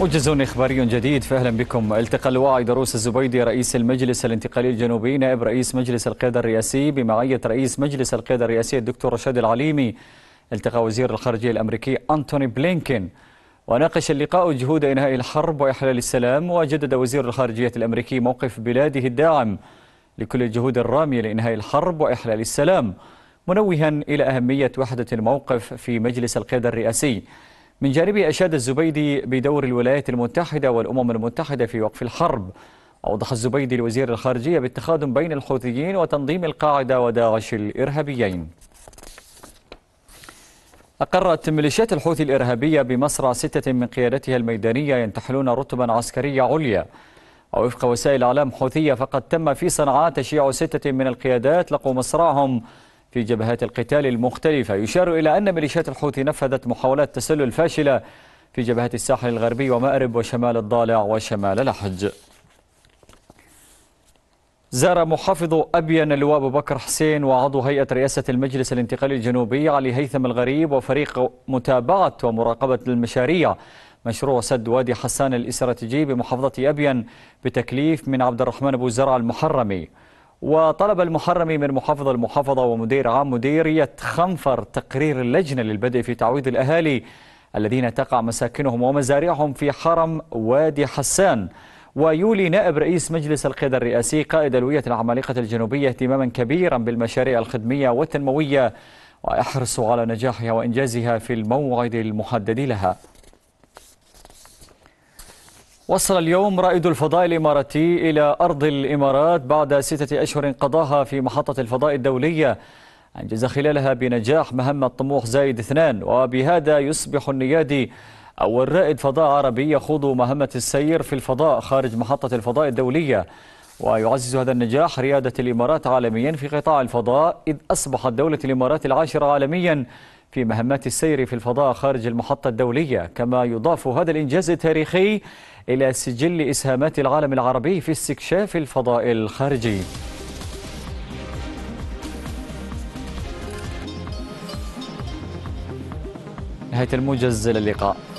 موجز إخباري جديد فأهلا بكم التقى اللواء دروس الزبيدي رئيس المجلس الانتقالي الجنوبي نائب رئيس مجلس القيادة الرئاسي بمعية رئيس مجلس القيادة الرئاسي الدكتور رشاد العليمي التقى وزير الخارجية الأمريكي أنتوني بلينكين وناقش اللقاء جهود إنهاء الحرب وإحلال السلام وجدد وزير الخارجية الأمريكي موقف بلاده الداعم لكل الجهود الرامية لإنهاء الحرب وإحلال السلام منوها إلى أهمية وحدة الموقف في مجلس القيادة الرئاسي من جانبه أشاد الزبيدي بدور الولايات المتحدة والأمم المتحدة في وقف الحرب أوضح الزبيدي الوزير الخارجية بالتخادم بين الحوثيين وتنظيم القاعدة وداعش الإرهابيين أقرت ميليشيات الحوثي الإرهابية بمصرع ستة من قيادتها الميدانية ينتحلون رتبا عسكرية عليا ووفق وسائل أعلام حوثية فقد تم في صنعاء تشييع ستة من القيادات لقوا مصرعهم في جبهات القتال المختلفة يشار إلى أن ميليشيات الحوثي نفذت محاولات تسلل فاشلة في جبهات الساحل الغربي ومأرب وشمال الضالع وشمال لحج زار محافظ أبين اللواء أبو بكر حسين وعضو هيئة رئاسة المجلس الانتقالي الجنوبي علي هيثم الغريب وفريق متابعة ومراقبة المشاريع مشروع سد وادي حسان الاستراتيجي بمحافظة أبين بتكليف من عبد الرحمن أبو زرع المحرمي وطلب المحرمي من محافظ المحافظة ومدير عام مديرية خنفر تقرير اللجنة للبدء في تعويض الأهالي الذين تقع مساكنهم ومزارعهم في حرم وادي حسان ويولي نائب رئيس مجلس القيادة الرئاسي قائد ألوية العمالقة الجنوبية اهتماما كبيرا بالمشاريع الخدمية والتنموية ويحرص على نجاحها وإنجازها في الموعد المحدد لها وصل اليوم رائد الفضاء الإماراتي إلى أرض الإمارات بعد ستة أشهر قضاها في محطة الفضاء الدولية أنجز خلالها بنجاح مهمة طموح زايد اثنان وبهذا يصبح النيادي أول رائد فضاء عربي يخوض مهمة السير في الفضاء خارج محطة الفضاء الدولية ويعزز هذا النجاح ريادة الإمارات عالميا في قطاع الفضاء إذ أصبحت دولة الإمارات العاشرة عالميا في مهمات السير في الفضاء خارج المحطة الدولية كما يضاف هذا الإنجاز التاريخي إلى سجل إسهامات العالم العربي في استكشاف الفضاء الخارجي نهاية الموجز للقاء